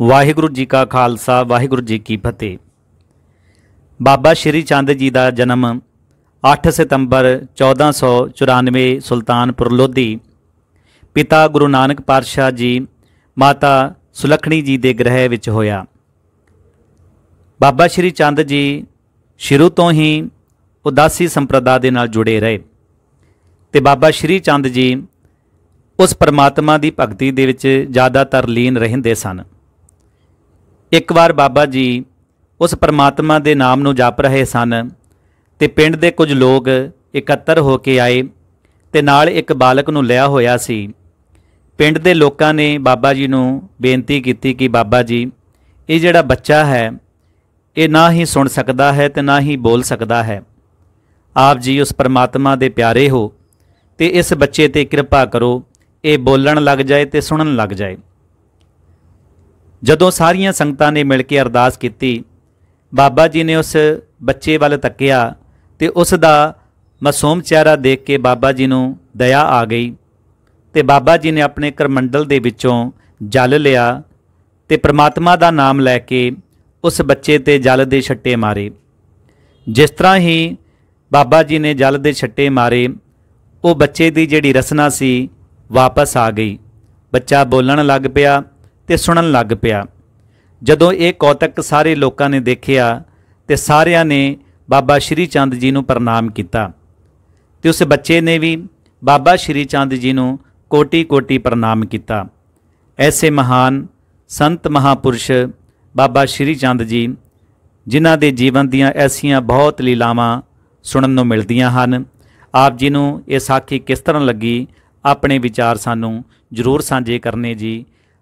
ਵਾਹਿਗੁਰੂ ਜੀ ਕਾ ਖਾਲਸਾ ਵਾਹਿਗੁਰੂ ਜੀ ਕੀ ਫਤਿਹ ਬਾਬਾ ਸ਼੍ਰੀ ਚੰਦ ਜੀ ਦਾ ਜਨਮ 8 ਸਤੰਬਰ 1494 ਸੁਲਤਾਨਪੁਰ ਲੋਧੀ ਪਿਤਾ ਗੁਰੂ ਨਾਨਕ ਪਾਤਸ਼ਾਹ ਜੀ ਮਾਤਾ ਸੁਲਖਣੀ ਜੀ ਦੇ ਗ੍ਰਹਿ ਵਿੱਚ ਹੋਇਆ ਬਾਬਾ ਸ਼੍ਰੀ ਚੰਦ ਜੀ ਸ਼ੁਰੂ ਤੋਂ ਹੀ ਉਦਾਸੀ ਸੰਪਰਦਾ ਦੇ ਨਾਲ ਜੁੜੇ ਰਹੇ ਤੇ ਬਾਬਾ ਸ਼੍ਰੀ ਚੰਦ ਜੀ ਉਸ ਪਰਮਾਤਮਾ ਦੀ ਭਗਤੀ ਦੇ ਵਿੱਚ ਜ਼ਿਆਦਾਤਰ ਲੀਨ ਰਹਿੰਦੇ ਸਨ ਇੱਕ ਵਾਰ ਬਾਬਾ ਜੀ ਉਸ ਪਰਮਾਤਮਾ ਦੇ ਨਾਮ ਨੂੰ ਜਪ ਰਹੇ ਸਨ ਤੇ ਪਿੰਡ ਦੇ ਕੁਝ ਲੋਕ ਇਕੱਤਰ ਹੋ ਕੇ ਆਏ ਤੇ ਨਾਲ ਇੱਕ ਬਾਲਕ ਨੂੰ ਲਿਆ ਹੋਇਆ ਸੀ ਪਿੰਡ ਦੇ ਲੋਕਾਂ ਨੇ ਬਾਬਾ ਜੀ ਨੂੰ ਬੇਨਤੀ ਕੀਤੀ ਕਿ ਬਾਬਾ ਜੀ ਇਹ ਜਿਹੜਾ ਬੱਚਾ ਹੈ ਇਹ ਨਾ ਹੀ ਸੁਣ ਸਕਦਾ ਹੈ ਤੇ ਨਾ ਹੀ ਬੋਲ ਸਕਦਾ ਹੈ ਆਪ ਜੀ ਉਸ ਪਰਮਾਤਮਾ ਦੇ ਪਿਆਰੇ ਹੋ ਤੇ ਇਸ ਬੱਚੇ ਤੇ ਕਿਰਪਾ ਕਰੋ ਇਹ ਬੋਲਣ ਲੱਗ ਜਾਏ ਤੇ ਸੁਣਨ ਲੱਗ ਜਾਏ ਜਦੋਂ ਸਾਰੀਆਂ ਸੰਗਤਾਂ ਨੇ ਮਿਲ ਕੇ ਅਰਦਾਸ ਕੀਤੀ ਬਾਬਾ ਜੀ ਨੇ ਉਸ ਬੱਚੇ ਵੱਲ ਤੱਕਿਆ ਤੇ ਉਸ ਦਾ ਮਾਸੂਮ ਚਿਹਰਾ ਦੇਖ ਕੇ ਬਾਬਾ ਜੀ ਨੂੰ ਦਇਆ ਆ ਗਈ ਤੇ ਬਾਬਾ ਜੀ ਨੇ ਆਪਣੇ ਕਰਮੰਡਲ ਦੇ ਵਿੱਚੋਂ ਜਲ ਲਿਆ ਤੇ ਪ੍ਰਮਾਤਮਾ ਦਾ ਨਾਮ ਲੈ ਕੇ ਉਸ ਬੱਚੇ ਤੇ ਜਲ ਦੇ ਛੱਟੇ ਮਾਰੇ ਜਿਸ ਤਰ੍ਹਾਂ ਹੀ ਬਾਬਾ ਜੀ ਨੇ ਜਲ ਦੇ ਛੱਟੇ ਮਾਰੇ ਉਹ ਬੱਚੇ ਦੀ ਜਿਹੜੀ ਰਸਨਾ ਸੀ ਵਾਪਸ ਆ ਗਈ ਬੱਚਾ ਬੋਲਣ ਲੱਗ ਪਿਆ ਤੇ ਸੁਣਨ ਲੱਗ ਪਿਆ ਜਦੋਂ ਇਹ ਕੌਤਕ ਸਾਰੇ ਲੋਕਾਂ ਨੇ ਦੇਖਿਆ ਤੇ ਸਾਰਿਆਂ ਨੇ ਬਾਬਾ ਸ਼੍ਰੀ ਚੰਦ ਜੀ ਨੂੰ ਪ੍ਰਣਾਮ ਕੀਤਾ ਤੇ ਉਸ ਬੱਚੇ ਨੇ ਵੀ ਬਾਬਾ ਸ਼੍ਰੀ ਚੰਦ ਜੀ ਨੂੰ ਕੋਟੀ-ਕੋਟੀ ਪ੍ਰਣਾਮ ਕੀਤਾ ਐਸੇ ਮਹਾਨ ਸੰਤ ਮਹਾਪੁਰਸ਼ ਬਾਬਾ ਸ਼੍ਰੀ ਚੰਦ ਜੀ ਜਿਨ੍ਹਾਂ ਦੇ ਜੀਵਨ ਦੀਆਂ ਐਸੀਆਂ ਬਹੁਤ ਲੀਲਾਵਾਂ ਸੁਣਨ ਨੂੰ ਮਿਲਦੀਆਂ ਹਨ ਆਪ ਜੀ ਨੂੰ ਇਹ ਸਾਖੀ ਕਿਸ ਤਰ੍ਹਾਂ ਲੱਗੀ ਆਪਣੇ ਵਿਚਾਰ ਸਾਨੂੰ ਜ਼ਰੂਰ ਸਾਂਝੇ ਕਰਨੇ ਜੀ